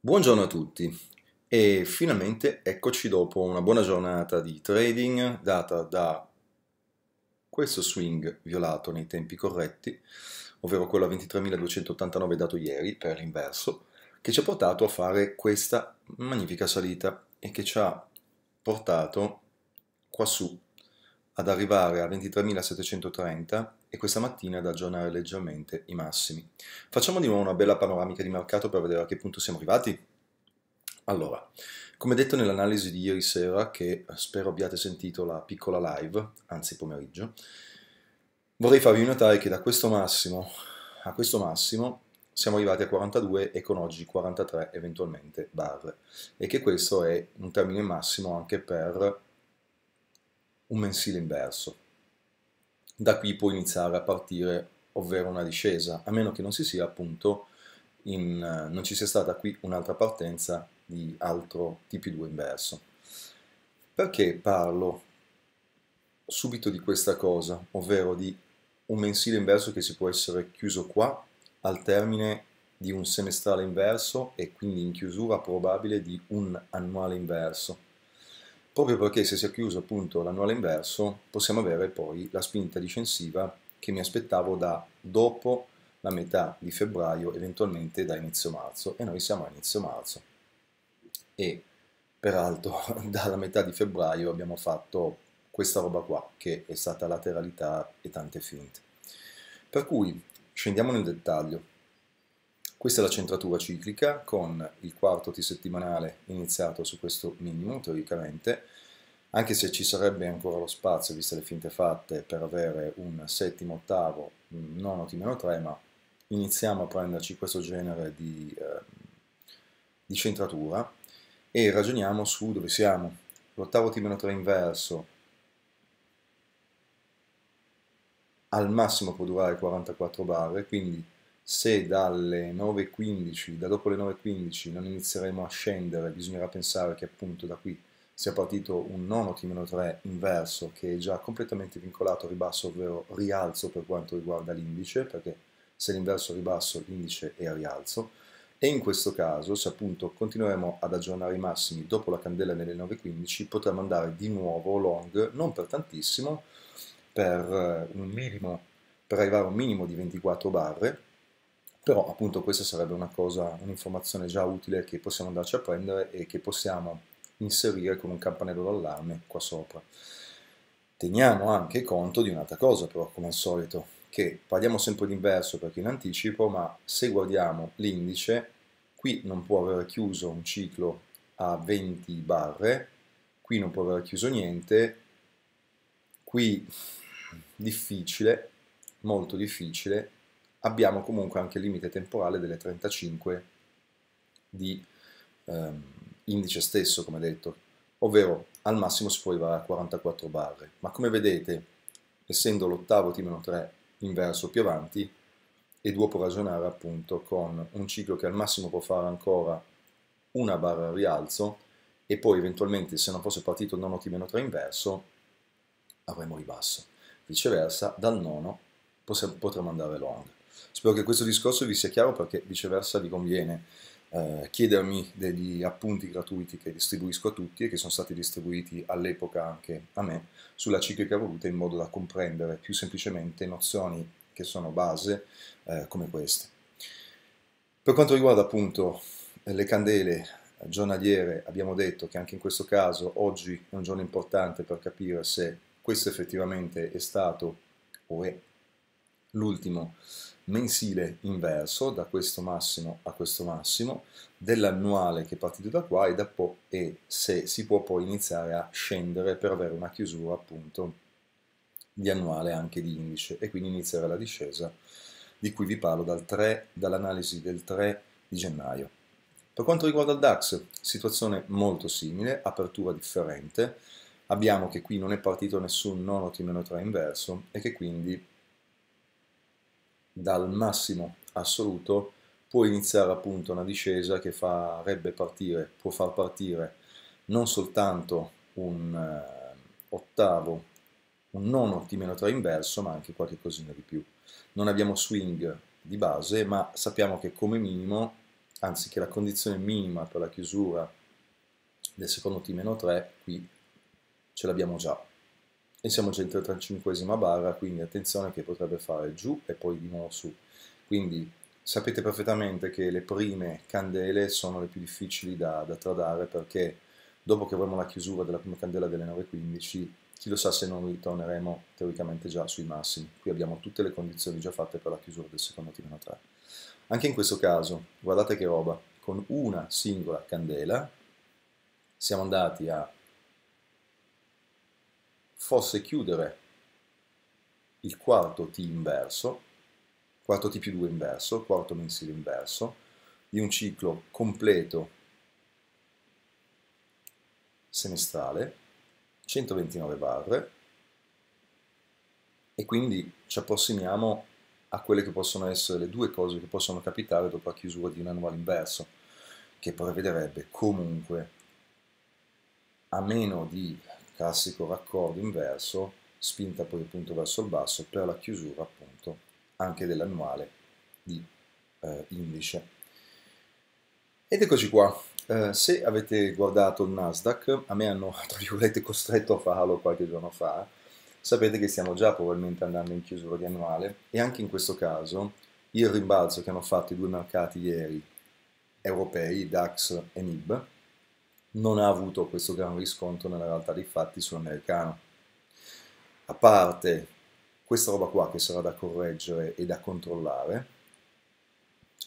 Buongiorno a tutti e finalmente eccoci dopo una buona giornata di trading data da questo swing violato nei tempi corretti, ovvero quello a 23.289 dato ieri per l'inverso, che ci ha portato a fare questa magnifica salita e che ci ha portato qua su ad arrivare a 23.730 e questa mattina ad aggiornare leggermente i massimi. Facciamo di nuovo una bella panoramica di mercato per vedere a che punto siamo arrivati. Allora, come detto nell'analisi di ieri sera, che eh, spero abbiate sentito la piccola live, anzi pomeriggio, vorrei farvi notare che da questo massimo a questo massimo siamo arrivati a 42 e con oggi 43 eventualmente barre e che questo è un termine massimo anche per un mensile inverso da qui può iniziare a partire, ovvero una discesa, a meno che non, si sia, appunto, in, eh, non ci sia stata qui un'altra partenza di altro TP2 inverso. Perché parlo subito di questa cosa, ovvero di un mensile inverso che si può essere chiuso qua al termine di un semestrale inverso e quindi in chiusura probabile di un annuale inverso proprio perché se si è chiuso appunto l'annuale inverso possiamo avere poi la spinta discensiva che mi aspettavo da dopo la metà di febbraio, eventualmente da inizio marzo, e noi siamo a inizio marzo. E peraltro dalla metà di febbraio abbiamo fatto questa roba qua, che è stata lateralità e tante finte. Per cui scendiamo nel dettaglio. Questa è la centratura ciclica con il quarto T settimanale iniziato su questo minimo teoricamente, anche se ci sarebbe ancora lo spazio, viste le finte fatte, per avere un settimo, ottavo, nono, T 3, ma iniziamo a prenderci questo genere di, eh, di centratura e ragioniamo su dove siamo. L'ottavo T meno 3 inverso al massimo può durare 44 barre, quindi se dalle 9.15, da dopo le 9.15 non inizieremo a scendere, bisognerà pensare che appunto da qui sia partito un nono T-3 inverso che è già completamente vincolato a ribasso, ovvero rialzo per quanto riguarda l'indice, perché se l'inverso è ribasso l'indice è a rialzo, e in questo caso, se appunto continueremo ad aggiornare i massimi dopo la candela nelle 9.15, potremo andare di nuovo long, non per tantissimo, per, un minimo, per arrivare a un minimo di 24 barre, però appunto questa sarebbe una cosa, un'informazione già utile che possiamo andarci a prendere e che possiamo inserire con un campanello d'allarme qua sopra. Teniamo anche conto di un'altra cosa però, come al solito, che parliamo sempre di inverso perché in anticipo, ma se guardiamo l'indice, qui non può aver chiuso un ciclo a 20 barre, qui non può aver chiuso niente, qui difficile, molto difficile, abbiamo comunque anche il limite temporale delle 35 di ehm, indice stesso, come detto, ovvero al massimo si può arrivare a 44 barre, ma come vedete, essendo l'ottavo T-3 inverso più avanti, Eduo dopo ragionare appunto con un ciclo che al massimo può fare ancora una barra al rialzo e poi eventualmente se non fosse partito il nono T-3 inverso avremo ribasso. Viceversa, dal nono potremmo andare long. Spero che questo discorso vi sia chiaro perché viceversa vi conviene eh, chiedermi degli appunti gratuiti che distribuisco a tutti e che sono stati distribuiti all'epoca anche a me sulla ciclica voluta in modo da comprendere più semplicemente nozioni che sono base eh, come queste. Per quanto riguarda appunto le candele giornaliere abbiamo detto che anche in questo caso oggi è un giorno importante per capire se questo effettivamente è stato o è l'ultimo mensile inverso da questo massimo a questo massimo dell'annuale che è partito da qua e, da e se si può poi iniziare a scendere per avere una chiusura appunto di annuale anche di indice e quindi iniziare la discesa di cui vi parlo dal 3, dall'analisi del 3 di gennaio. Per quanto riguarda il DAX, situazione molto simile, apertura differente, abbiamo che qui non è partito nessun nono t 3 inverso e che quindi dal massimo assoluto può iniziare appunto una discesa che farebbe partire, può far partire non soltanto un eh, ottavo, un nono T-3 inverso, ma anche qualche cosina di più. Non abbiamo swing di base, ma sappiamo che come minimo, anzi che la condizione minima per la chiusura del secondo T-3 qui ce l'abbiamo già e siamo 135 barra, quindi attenzione che potrebbe fare giù e poi di nuovo su. Quindi sapete perfettamente che le prime candele sono le più difficili da, da tradare perché dopo che avremo la chiusura della prima candela delle 9.15, chi lo sa se non ritorneremo teoricamente già sui massimi. Qui abbiamo tutte le condizioni già fatte per la chiusura del secondo t 3. Anche in questo caso, guardate che roba, con una singola candela siamo andati a fosse chiudere il quarto T inverso, quarto T più 2 inverso, quarto mensile inverso, di un ciclo completo semestrale, 129 barre, e quindi ci approssimiamo a quelle che possono essere le due cose che possono capitare dopo la chiusura di un annuale inverso, che prevederebbe comunque, a meno di classico raccordo inverso, spinta poi appunto verso il basso per la chiusura appunto anche dell'annuale di eh, indice. Ed eccoci qua, eh, se avete guardato il Nasdaq, a me hanno tra virgolette costretto a farlo qualche giorno fa, sapete che stiamo già probabilmente andando in chiusura di annuale e anche in questo caso il rimbalzo che hanno fatto i due mercati ieri europei, DAX e NIB, non ha avuto questo gran riscontro nella realtà dei fatti sull'americano. A parte questa roba qua che sarà da correggere e da controllare,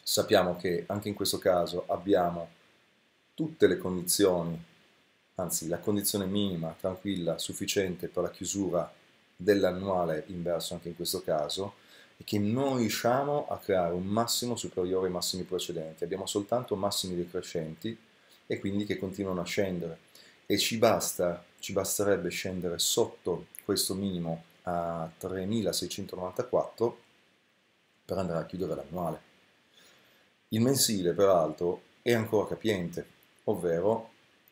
sappiamo che anche in questo caso abbiamo tutte le condizioni, anzi la condizione minima, tranquilla, sufficiente per la chiusura dell'annuale inverso anche in questo caso, e che non riusciamo a creare un massimo superiore ai massimi precedenti, abbiamo soltanto massimi decrescenti e quindi che continuano a scendere. E ci basta, ci basterebbe scendere sotto questo minimo a 3694 per andare a chiudere l'annuale. Il mensile, peraltro, è ancora capiente, ovvero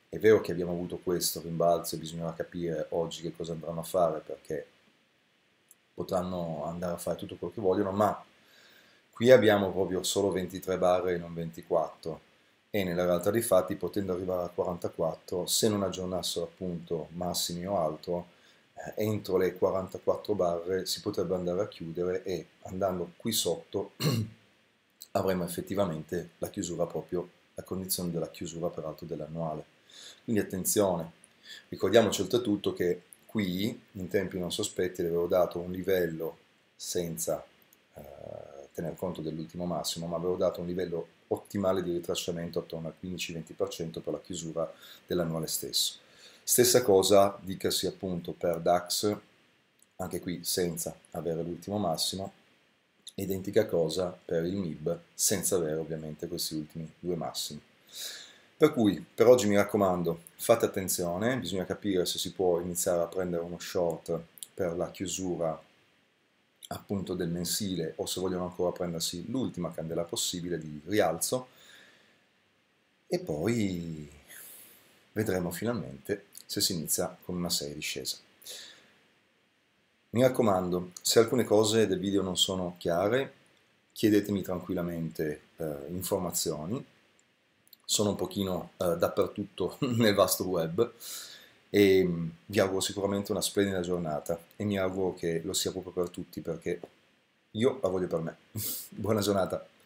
è vero che abbiamo avuto questo rimbalzo e bisognerà capire oggi che cosa andranno a fare perché potranno andare a fare tutto quello che vogliono, ma qui abbiamo proprio solo 23 barre e non 24 e nella realtà dei fatti potendo arrivare a 44 se non aggiornassero appunto massimi o altro eh, entro le 44 barre si potrebbe andare a chiudere e andando qui sotto avremo effettivamente la chiusura proprio la condizione della chiusura peraltro dell'annuale quindi attenzione ricordiamoci oltretutto che qui in tempi non sospetti avevo dato un livello senza eh, tener conto dell'ultimo massimo ma avevo dato un livello ottimale di ritracciamento attorno al 15-20% per la chiusura dell'annuale stesso. Stessa cosa dicasi appunto per DAX, anche qui senza avere l'ultimo massimo, identica cosa per il MIB senza avere ovviamente questi ultimi due massimi. Per cui per oggi mi raccomando, fate attenzione, bisogna capire se si può iniziare a prendere uno short per la chiusura appunto del mensile o se vogliono ancora prendersi l'ultima candela possibile di rialzo e poi vedremo finalmente se si inizia con una serie discesa. Mi raccomando, se alcune cose del video non sono chiare, chiedetemi tranquillamente eh, informazioni, sono un pochino eh, dappertutto nel vasto web, e vi auguro sicuramente una splendida giornata e mi auguro che lo sia proprio per tutti perché io la voglio per me. Buona giornata.